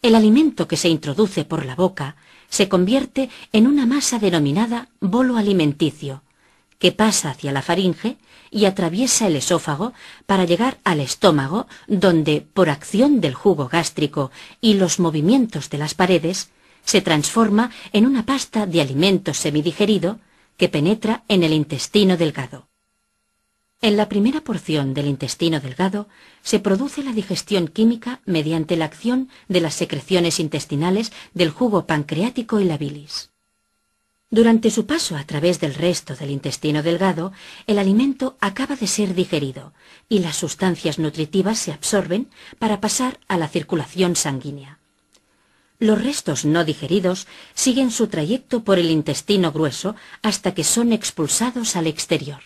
El alimento que se introduce por la boca se convierte en una masa denominada bolo alimenticio, que pasa hacia la faringe y atraviesa el esófago para llegar al estómago, donde, por acción del jugo gástrico y los movimientos de las paredes, se transforma en una pasta de alimento semidigerido que penetra en el intestino delgado. En la primera porción del intestino delgado se produce la digestión química mediante la acción de las secreciones intestinales del jugo pancreático y la bilis. Durante su paso a través del resto del intestino delgado, el alimento acaba de ser digerido y las sustancias nutritivas se absorben para pasar a la circulación sanguínea. Los restos no digeridos siguen su trayecto por el intestino grueso hasta que son expulsados al exterior.